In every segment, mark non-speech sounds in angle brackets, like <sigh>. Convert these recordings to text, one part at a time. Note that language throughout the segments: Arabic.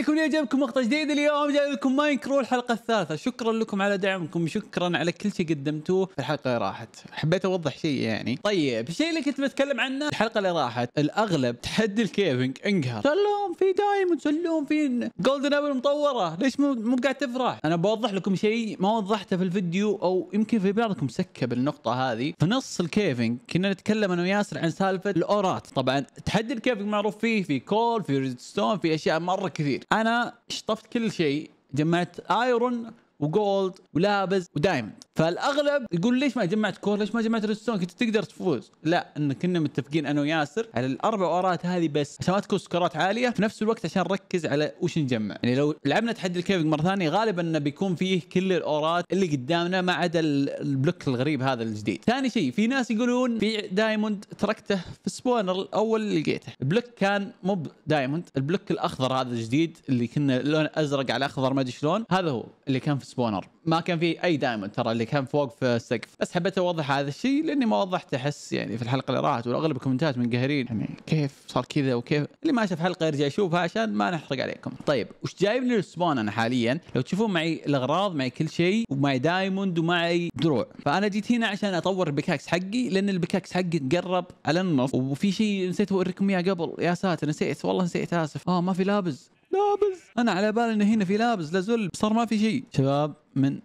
عليكم يا جماعه مقطع جديد اليوم جاي لكم ماينكرو الحلقه الثالثه شكرا لكم على دعمكم شكرا على كل شيء قدمتوه في الحلقه اللي راحت حبيت اوضح شيء يعني طيب الشيء اللي كنت بتكلم عنه الحلقه اللي راحت الاغلب تحدي الكيفنج انقهر سلوم في دايموند سلوم في جولدن ابل مطوره ليش مو مو قاعد تفرح انا بوضح لكم شيء ما وضحته في الفيديو او يمكن في بعضكم سكه بالنقطه هذه في نص الكيفنج كنا نتكلم انا وياسر عن سالفه الاورات طبعا تحدي الكيفنج معروف فيه في كول في ريدستون في اشياء مره كثير انا شطفت كل شيء جمعت ايرون وجولد ولابس ودايموند فالاغلب يقول ليش ما جمعت كور ليش ما جمعت ريدستون كنت تقدر تفوز لا ان كنا متفقين انا وياسر على الاربع اورات هذه بس عشان ما تكون سكورات عاليه في نفس الوقت عشان نركز على وش نجمع يعني لو لعبنا تحدي الكيفنج مره ثانيه غالبا انه بيكون فيه كل الاورات اللي قدامنا ما عدا البلوك الغريب هذا الجديد ثاني شيء في ناس يقولون في دايموند تركته في سبونر الاول اللي لقيته البلوك كان مو دايموند البلوك الاخضر هذا الجديد اللي كنا لون ازرق على اخضر ما ادري شلون هذا هو اللي كان في سبونر ما كان فيه اي دايموند ترى اللي كان فوق في السقف بس حبيت اوضح هذا الشيء لاني ما وضحت احس يعني في الحلقه اللي راحت والاغلب الكومنتات منقهرين يعني كيف صار كذا وكيف اللي ما شاف حلقه يرجع يشوفها عشان ما نحرق عليكم طيب وش جايبني السبون انا حاليا لو تشوفون معي الاغراض معي كل شيء ومعي دايموند ومعي دروع فانا جيت هنا عشان اطور البكاكس حقي لان البكاكس حقي تقرب على النص وفي شيء نسيت اوريكم اياه قبل يا ساتر نسيت والله نسيت اسف اه ما في لابس لابس انا على بالي انه هنا في لابس لازل صار ما في شيء شباب من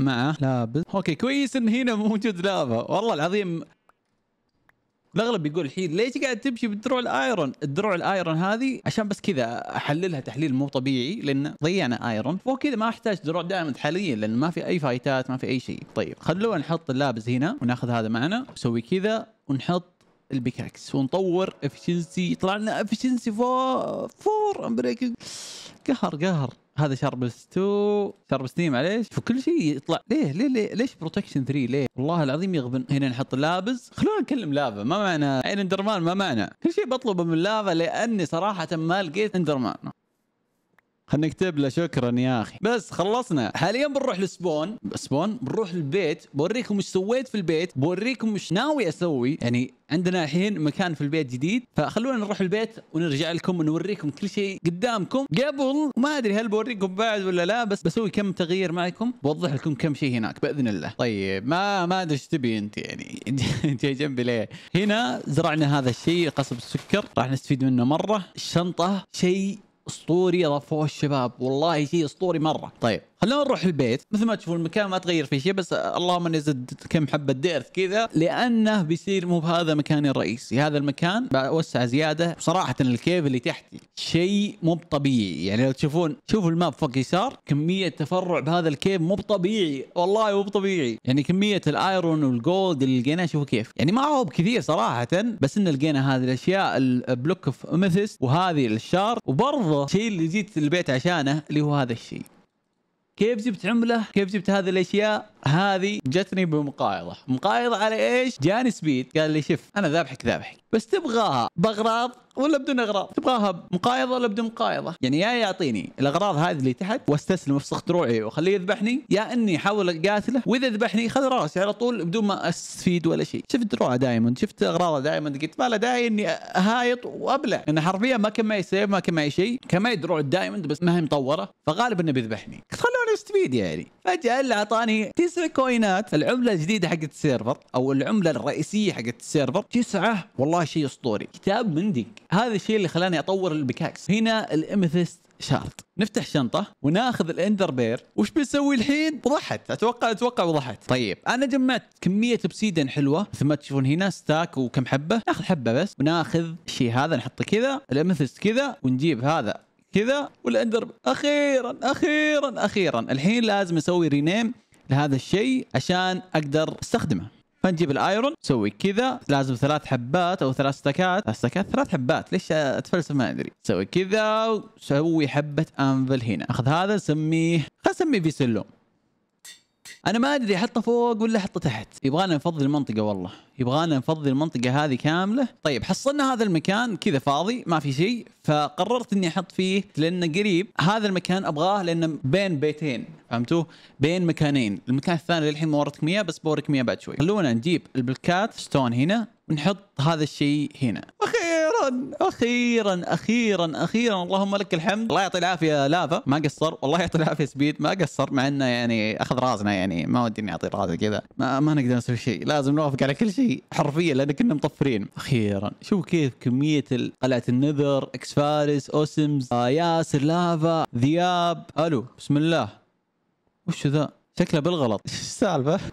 مع لابس اوكي كويس ان هنا موجود لافا والله العظيم الاغلب يقول الحين ليش قاعد تمشي بالدروع الايرون؟ الدروع الايرون هذه عشان بس كذا احللها تحليل مو طبيعي لان ضيعنا ايرون، فوق كذا ما احتاج دروع دائما حاليا لان ما في اي فايتات ما في اي شيء، طيب خلونا نحط اللابس هنا وناخذ هذا معنا، نسوي كذا ونحط البيكاكس ونطور افشنسي طلع لنا افشنسي فور فور امبريكنج قهر قهر هذا شاربس 2 شاربس 2 معليش فكل شيء يطلع ليه ليه ليه ليش بروتكشن 3 ليه والله العظيم يغبن هنا نحط لابز خلونا نكلم لافا ما معنى عين اندرمان ما معنى كل شيء بطلبه من لافا لاني صراحه ما لقيت اندرمان خلنا نكتب له شكرا يا اخي بس خلصنا حاليا بنروح لسبون سبون بنروح البيت بوريكم ايش سويت في البيت بوريكم ايش ناوي اسوي يعني عندنا الحين مكان في البيت جديد فخلونا نروح البيت ونرجع لكم ونوريكم كل شيء قدامكم قبل ما ادري هل بوريكم بعد ولا لا بس بسوي كم تغيير معكم بوضح لكم كم شيء هناك باذن الله طيب ما ما ادري ايش تبي انت يعني <laughs> انت جنبي ليه هنا زرعنا هذا الشيء قصب السكر راح نستفيد منه مره الشنطه شيء اسطوري اضافوه الشباب والله شيء اسطوري مره طيب خلونا نروح البيت مثل ما تشوفون المكان ما تغير فيه شيء بس اللهم اني زد كم حبه ديرث كذا لانه بيصير مو بهذا مكاني الرئيسي هذا المكان بوسع زياده صراحه الكيف اللي تحتي شيء مو طبيعي يعني لو تشوفون شوفوا الماب فوق يسار كميه تفرع بهذا الكيف مو طبيعي والله مو طبيعي يعني كميه الايرون والجولد اللي لقيناه شوفوا كيف يعني ما هو بكثير صراحه بس ان لقينا هذه الاشياء البلوك اوف وهذه الشار وبرضه الشيء اللي جيت البيت عشانه اللي هو هذا الشيء كيف جبت عمله كيف جبت هذه الاشياء هذه جتني بمقايضه مقايضه على ايش جاني سبيد قال لي شف انا ذابحك ذابحك بس تبغاها باغراض ولا بدون اغراض تبغاها مقايضه ولا بدون مقايضه يعني يا يعطيني الاغراض هذه اللي تحت واستسلم افسخ دروعي واخليه يذبحني يا اني احاول اقاتله واذا ذبحني خذ راسي على طول بدون ما استفيد ولا شيء شفت دروعه دائما شفت اغراضه دائما قلت ما له داعي اني هايط وابلع لان حرفيا ما كان معي سيف ما كان معي شيء كان معي دروع الدايموند بس ما هي مطوره فغالبا انه بيذبحني خلوني استفيد يعني فجاه اللي اعطاني تسع كوينات العمله الجديده حقت السيرفر او العمله الرئيسيه حقت السيرفر تسعه والله شيء اسطوري كتاب مندق هذا الشيء اللي خلاني اطور البكاكس هنا الامثست شارت نفتح شنطة وناخذ الاندر بير وش بنسوي الحين؟ وضحت اتوقع اتوقع وضحت طيب انا جمعت كمية بسيدن حلوة مثل ما تشوفون هنا ستاك وكم حبة ناخذ حبة بس وناخذ الشيء هذا نحطه كذا الامثست كذا ونجيب هذا كذا والاندر اخيرا اخيرا اخيرا الحين لازم اسوي رينيم لهذا الشيء عشان اقدر استخدمه فنجيب الايرون نسوي كذا لازم ثلاث حبات او ثلاث ستكات ثلاث ستكات ثلاث حبات ليش اتفلسف ما ادري سوي كذا وسوي حبه انفل هنا ناخذ هذا نسميه خلينا نسميه فيسلوم انا ما ادري احطه فوق ولا احطه تحت يبغانا نفضي المنطقه والله يبغانا نفضي المنطقه هذه كامله طيب حصلنا هذا المكان كذا فاضي ما في شيء فقررت اني احط فيه لانه قريب هذا المكان ابغاه لانه بين بيتين فهمتوا بين مكانين المكان الثاني للحين ما وريتكم اياه بس بوريكم اياه بعد شوي خلونا نجيب البلكات ستون هنا ونحط هذا الشيء هنا اخي اخيرا اخيرا اخيرا اخيرا اللهم لك الحمد الله يعطي العافيه لافا ما قصر والله يعطي العافيه سبيد ما قصر مع انه يعني اخذ راسنا يعني ما ودي اني اعطي راسه كذا ما, ما نقدر نسوي شيء لازم نوافق على كل شيء حرفيا لان كنا مطفرين اخيرا شوف كيف كميه قلعه النذر اكس فارس اوسمز آه ياسر لافا ذياب الو بسم الله وش ذا شكله بالغلط ايش السالفه؟ <laughs>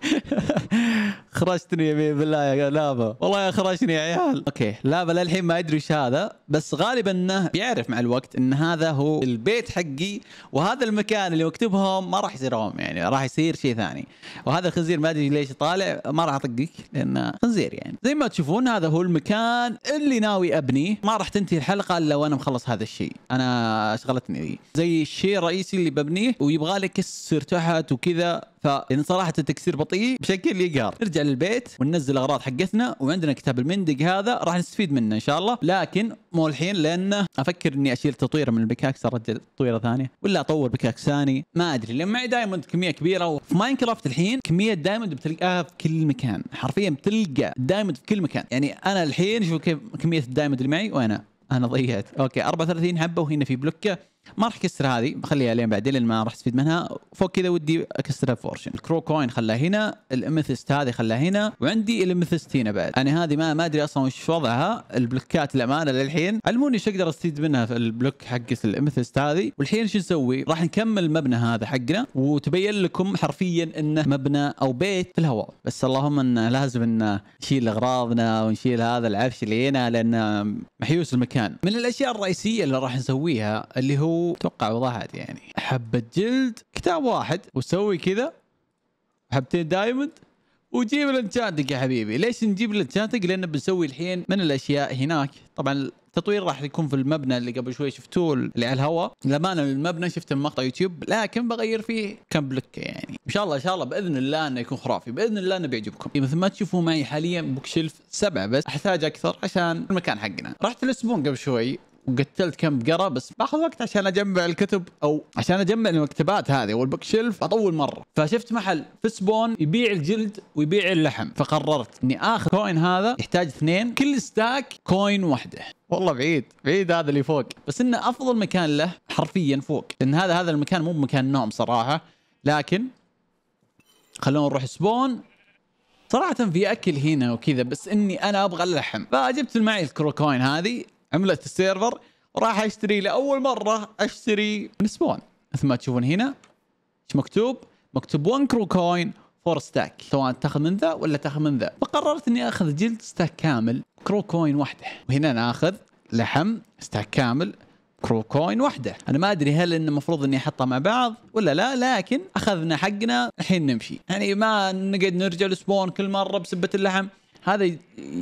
خرجتني يمين بالله يا لابا والله خرجتني يا عيال اوكي لابا للحين ما ادري ايش هذا بس غالبا انه بيعرف مع الوقت ان هذا هو البيت حقي وهذا المكان اللي مكتبهم ما راح يصير هوم يعني راح يصير شيء ثاني وهذا الخنزير ما ادري ليش طالع ما راح اطقك لانه خنزير يعني زي ما تشوفون هذا هو المكان اللي ناوي ابنيه ما راح تنتهي الحلقه الا وانا مخلص هذا الشيء انا شغلتني زي الشيء الرئيسي اللي ببنيه ويبغى لك كسر تحت وكذا فان صراحه التكسير بطيء بشكل يقهر نرجع للبيت وننزل الاغراض حقتنا وعندنا كتاب المندق هذا راح نستفيد منه ان شاء الله لكن مو الحين لانه افكر اني اشيل تطويره من البكاكس ارجع تطويره ثانيه ولا اطور بكاكس ثاني ما ادري لان معي دايموند كميه كبيره وفي ماينكرافت الحين كميه دايموند بتلقاها في كل مكان حرفيا بتلقى دايموند في كل مكان يعني انا الحين شوف كيف كميه الدايموند اللي معي وانا انا ضيعت اوكي 34 حبه وهنا في بلوكه ما راح اكسر هذه بخليها لين بعدين لان ما راح استفيد منها فوق كذا ودي اكسرها فورشن الكرو كوين خلاها هنا الامثست هذه خلاها هنا وعندي الامثست هنا بعد انا يعني هذه ما ما ادري اصلا وش وضعها البلوكات الامانه للحين علموني ايش اقدر استفيد منها في البلوك حقت الامثست هذه والحين شو نسوي راح نكمل المبنى هذا حقنا وتبين لكم حرفيا انه مبنى او بيت في الهواء بس اللهم انه لازم انه نشيل اغراضنا ونشيل هذا العفش اللي هنا لان محيوس المكان من الاشياء الرئيسيه اللي راح نسويها اللي هو اتوقع وضحت يعني حبة جلد كتاب واحد وسوي كذا حبتين دايموند وجيب الانشانتك يا حبيبي ليش نجيب الانشانتك لان بنسوي الحين من الاشياء هناك طبعا التطوير راح يكون في المبنى اللي قبل شوي شفتوه اللي على الهواء للامانه المبنى شفته من مقطع يوتيوب لكن بغير فيه كم بلوكه يعني ان شاء الله ان شاء الله باذن الله انه يكون خرافي باذن الله انه بيعجبكم مثل ما تشوفوا معي حاليا بوك شلف سبعه بس احتاج اكثر عشان المكان حقنا رحت الاسبون قبل شوي وقتلت كم بقره بس باخذ وقت عشان اجمع الكتب او عشان اجمع المكتبات هذه والبوك شيلف اطول مره فشفت محل في سبون يبيع الجلد ويبيع اللحم فقررت اني اخذ كوين هذا يحتاج اثنين كل ستاك كوين وحده والله بعيد بعيد هذا اللي فوق بس انه افضل مكان له حرفيا فوق لان هذا هذا المكان مو بمكان نوم صراحه لكن خلونا نروح سبون صراحة في اكل هنا وكذا بس اني انا ابغى اللحم فجبت معي الكروكوين هذه عملة السيرفر راح اشتري لاول مرة اشتري من سبون مثل ما تشوفون هنا ايش مكتوب؟ مكتوب 1 كرو كوين فور ستاك سواء تاخذ من ذا ولا تاخذ من ذا فقررت اني اخذ جلد ستاك كامل كرو كوين وحده وهنا ناخذ لحم ستاك كامل كرو كوين وحده انا ما ادري هل انه المفروض اني احطها مع بعض ولا لا لكن اخذنا حقنا الحين نمشي يعني ما نقعد نرجع لسبون كل مره بسبه اللحم هذا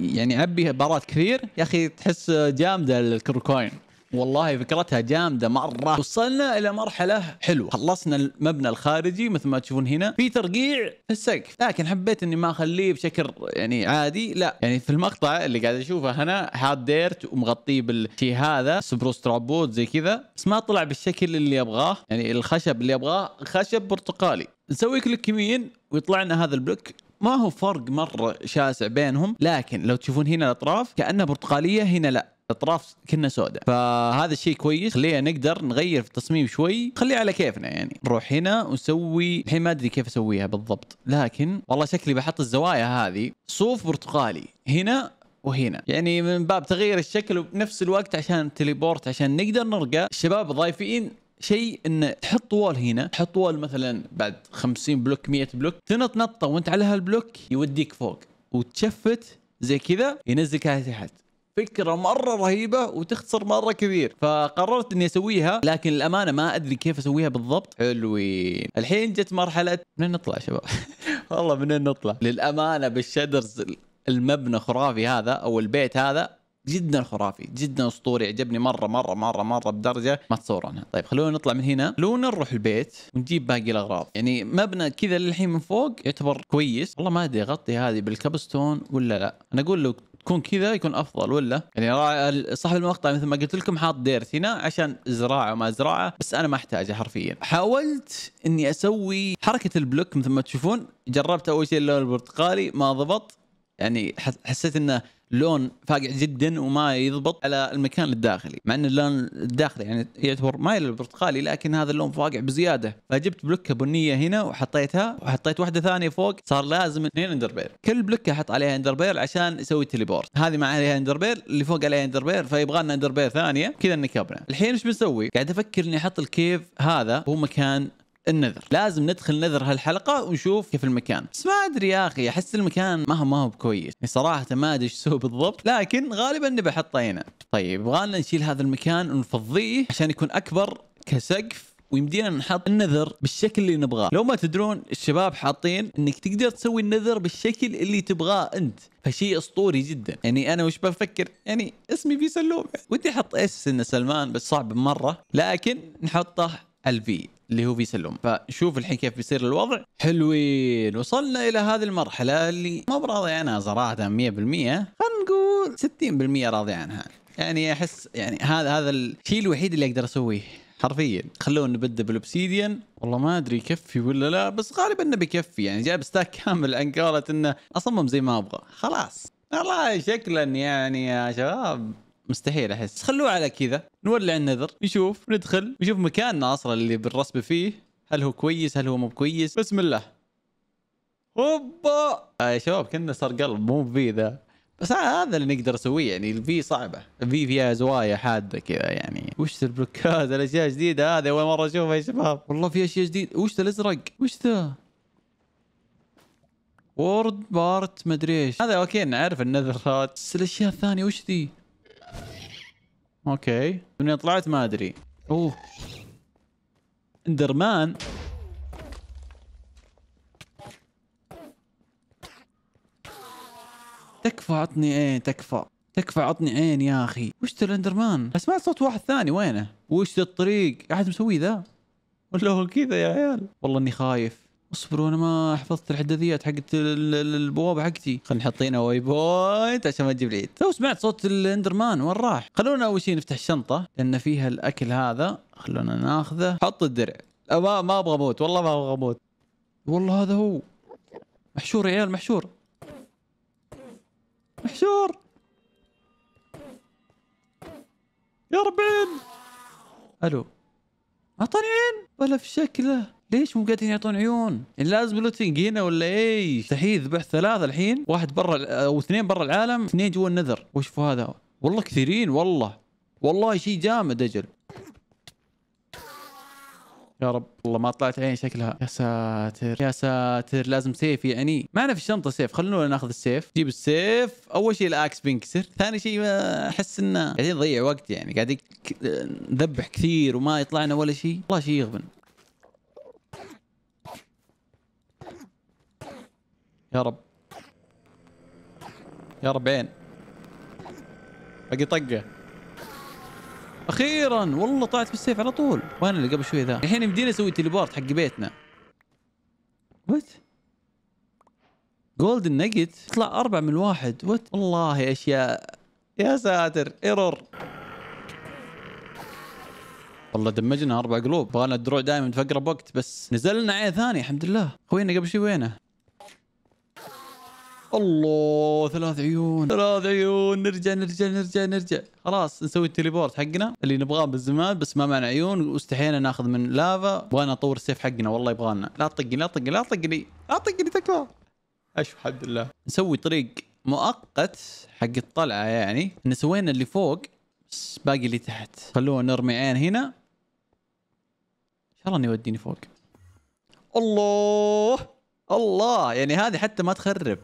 يعني عبي بارات كثير يا اخي تحس جامده الكركوين والله فكرتها جامده مره وصلنا الى مرحله حلوه خلصنا المبنى الخارجي مثل ما تشوفون هنا في ترقيع في السقف لكن حبيت اني ما اخليه بشكل يعني عادي لا يعني في المقطع اللي قاعد اشوفه هنا حاد ديرت ومغطيه بالشيء هذا سبروس ترابود زي كذا بس ما طلع بالشكل اللي ابغاه يعني الخشب اللي ابغاه خشب برتقالي نسوي كليك يمين ويطلع لنا هذا البلوك ما هو فرق مره شاسع بينهم لكن لو تشوفون هنا الاطراف كانها برتقاليه هنا لا اطراف كنا سوداء فهذا الشيء كويس خلينا نقدر نغير في التصميم شوي خليه على كيفنا يعني نروح هنا ونسوي الحين ما ادري كيف اسويها بالضبط لكن والله شكلي بحط الزوايا هذه صوف برتقالي هنا وهنا يعني من باب تغيير الشكل وبنفس الوقت عشان تليبورت عشان نقدر نرقى الشباب ضايفين شيء انه تحط وول هنا تحط وول مثلا بعد 50 بلوك 100 بلوك تنط نطه وانت على هالبلوك يوديك فوق وتشفت زي كذا ينزلك تحت فكره مره رهيبه وتختصر مره كبير فقررت اني اسويها لكن الامانه ما ادري كيف اسويها بالضبط حلوين الحين جت مرحله منين نطلع شباب <laughs> والله منين نطلع للامانه بالشدرز المبنى خرافي هذا او البيت هذا جدا خرافي جدا اسطوري عجبني مره مره مره مره بدرجه ما تصورونها طيب خلونا نطلع من هنا لو نروح البيت ونجيب باقي الاغراض يعني مبنى كذا للحين من فوق يعتبر كويس والله ما ادري اغطي هذه بالكبستون ولا لا انا اقول لو تكون كذا يكون افضل ولا يعني صاحب المقطع مثل ما قلت لكم حاط ديرت هنا عشان زراعه وما زراعه بس انا ما احتاجه حرفيا حاولت اني اسوي حركه البلوك مثل ما تشوفون جربت اول شيء اللون البرتقالي ما ضبط يعني حسيت انه لون فاقع جدا وما يضبط على المكان الداخلي مع ان اللون الداخلي يعني يعتبر مايل البرتقالي لكن هذا اللون فاقع بزياده فجبت بلوكه بنيه هنا وحطيتها وحطيت واحده ثانيه فوق صار لازم اثنين اندربير كل بلوكه احط عليها اندربير عشان اسوي تليبورت هذه ما عليها اندربير اللي فوق عليها اندربير فيبغى لنا اندربير ثانيه كذا نكبنا الحين ايش بنسوي قاعد افكر اني احط الكيف هذا هو مكان النذر لازم ندخل نذر هالحلقه ونشوف كيف المكان بس ما ادري يا اخي احس المكان ما هو ما هو بكويس يعني صراحه ما ادري ايش سوى بالضبط لكن غالبا نبي احطه هنا طيب يبغالنا نشيل هذا المكان ونفضيه عشان يكون اكبر كسقف ويمدينا نحط النذر بالشكل اللي نبغاه لو ما تدرون الشباب حاطين انك تقدر تسوي النذر بالشكل اللي تبغاه انت فشيء اسطوري جدا يعني انا وش بفكر يعني اسمي في سلوم ودي احط اس انه سلمان بس صعب مره لكن نحطه الفي اللي هو في سلم فشوف الحين كيف بيصير الوضع حلوين وصلنا الى هذه المرحله اللي ما براضي عنها صراحه 100% خلينا نقول 60% راضي عنها يعني احس يعني هذا هذا الشيء الوحيد اللي اقدر اسويه حرفيا خلونا نبدا بالاوبسيديان والله ما ادري يكفي ولا لا بس غالبا انه بيكفي يعني جاب ستاك كامل عن قولة انه اصمم زي ما ابغى خلاص والله شكلا يعني يا شباب مستحيل احس خلوه على كذا نولع النذر نشوف ندخل نشوف مكاننا اصلا اللي بالرسبه فيه هل هو كويس هل هو مو كويس بسم الله هوبا آه يا شباب كنا صار قلب مو في ذا بس هذا اللي نقدر نسويه يعني الفي صعبه الفي فيها زوايا حاده كذا يعني وش البلوكات <laughs> الاشياء جديده هذه اول مره اشوفها يا شباب والله في اشياء جديده وش ذا الازرق وش ذا وورد بارت مدري ايش هذا اوكي نعرف النذرات بس الاشياء الثانيه وش ذي اوكي من طلعت ما ادري اوه اندرمان تكفى عطني عين تكفى تكفى عطني عين يا اخي وش ذا الاندرمان سمعت صوت واحد ثاني وينه وش ذا الطريق احد مسوي ذا ولا هو كذا يا عيال والله اني خايف اصبروا انا ما حفظت الحداثيات حقت البوابه حقتي خلينا هنا واي بوينت عشان ما تجيب العيد لو سمعت صوت الاندرمان وين راح خلونا اول شيء نفتح الشنطه لان فيها الاكل هذا خلونا ناخذه حط الدرع أه، ما ما ابغى اموت والله ما ابغى اموت والله هذا هو محشور يا عيال محشور محشور يا ربين الو اعطاني عين ولا في شكله ليش مو قاعدين يعطون عيون؟ يعني لازم لوتنج هنا ولا ايش؟ مستحيل ذبحت ثلاثه الحين واحد برا او اثنين برا العالم اثنين جوا النذر وشوفوا هذا والله كثيرين والله والله شيء جامد اجل يا رب والله ما طلعت عين شكلها يا ساتر يا ساتر لازم سيف يعني معنا في الشنطه سيف خلونا ناخذ السيف جيب السيف اول شيء الاكس بينكسر ثاني شيء احس انه قاعدين نضيع وقت يعني قاعدين نذبح كثير وما يطلعنا ولا شيء والله شيء يغبن يا رب يا رب عين باقي طقه اخيرا والله طلعت بالسيف على طول وين اللي قبل شوي ذا الحين يمديني اسوي تليبورت حق بيتنا وات جولدن نجت طلع اربع من واحد وات والله اشياء يا ساتر ايرور والله دمجنا اربع قلوب بغانا الدروع دائما في اقرب وقت بس نزلنا عين ثاني الحمد لله خوينا قبل شوي وينه الله ثلاث عيون ثلاث عيون نرجع نرجع نرجع نرجع خلاص نسوي التليبورت حقنا اللي نبغاه بالزمان بس ما معنا عيون واستحينا ناخذ من لافا وانا اطور السيف حقنا والله لنا لا تطقني لا تطقني لا تطقني لا تطقني تكفى اشوف حد الله نسوي طريق مؤقت حق الطلعه يعني ان سوينا اللي فوق بس باقي اللي تحت خلونا نرمي عين هنا ان شاء الله انه يوديني فوق الله الله يعني هذه حتى ما تخرب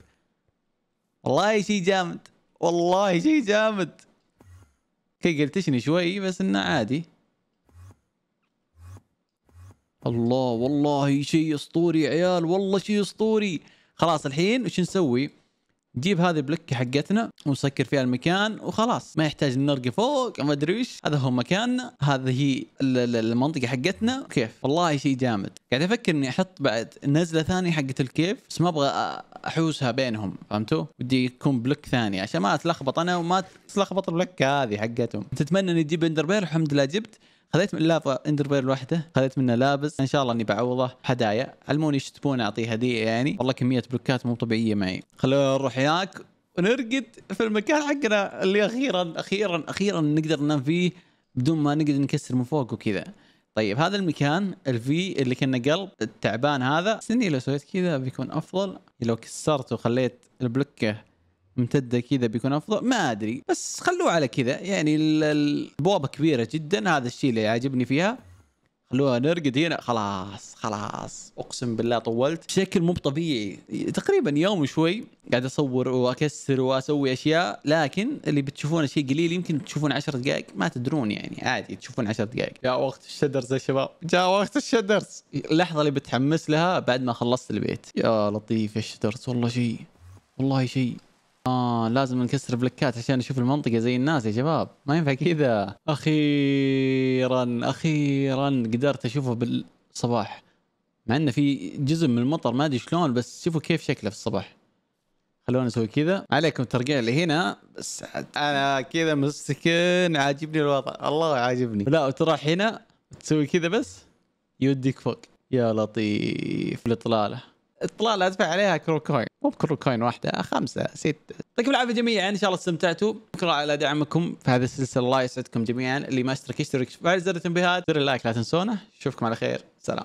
والله شيء جامد والله شيء جامد كي قلتشني شوي بس انه عادي الله والله شيء اسطوري يا عيال والله شيء اسطوري خلاص الحين وش نسوي نجيب هذه بلوكة حقتنا ونسكر فيها المكان وخلاص ما يحتاج نرقي فوق ما ادري وش هذا هو مكاننا هذه هي المنطقه حقتنا كيف والله شيء جامد قاعد افكر اني احط بعد نزله ثانيه حقت الكيف بس ما ابغى احوسها بينهم فهمتوا ودي يكون بلوك ثاني عشان ما اتلخبط انا وما تلخبط البلوك هذه حقتهم تتمنى اني اجيب اندر بير الحمد لله جبت خذيت من اللافا اندربير لوحده خذيت منه لابس ان شاء الله اني بعوضه هدايا علموني ايش تبون اعطيه هديه يعني والله كميه بلوكات مو طبيعيه معي خلونا نروح هناك ونرقد في المكان حقنا اللي اخيرا اخيرا اخيرا نقدر ننام فيه بدون ما نقدر نكسر من فوق وكذا طيب هذا المكان الفي اللي كنا قلب التعبان هذا سني لو سويت كذا بيكون افضل لو كسرت وخليت البلوكه ممتده كذا بيكون افضل ما ادري بس خلوه على كذا يعني البوابه كبيره جدا هذا الشيء اللي عاجبني فيها خلوها نرقد هنا خلاص خلاص اقسم بالله طولت بشكل مو طبيعي تقريبا يوم وشوي قاعد اصور واكسر واسوي اشياء لكن اللي بتشوفونه شيء قليل يمكن تشوفون 10 دقائق ما تدرون يعني عادي تشوفون 10 دقائق جاء وقت الشدرز يا شباب جاء وقت الشدرز اللحظه اللي بتحمس لها بعد ما خلصت البيت يا لطيف الشدرز والله شيء والله شيء اه لازم نكسر بلكات عشان نشوف المنطقه زي الناس يا شباب ما ينفع كذا اخيرا اخيرا قدرت اشوفه بالصباح مع انه في جزء من المطر ما ادري شلون بس شوفوا كيف شكله في الصباح خلونا نسوي كذا عليكم ترقيع لهنا بس انا كذا مسكين عاجبني الوضع الله عاجبني لا وتروح هنا تسوي كذا بس يوديك فوق يا لطيف الاطلاله اطلاله ادفع عليها كروكوين مو بكل كوين واحده خمسه سته يعطيكم العافيه جميعا ان شاء الله استمتعتوا شكرا على دعمكم في هذه السلسله الله يسعدكم جميعا اللي ما اشترك يشترك فعل زر التنبيهات زر اللايك لا تنسونه نشوفكم على خير سلام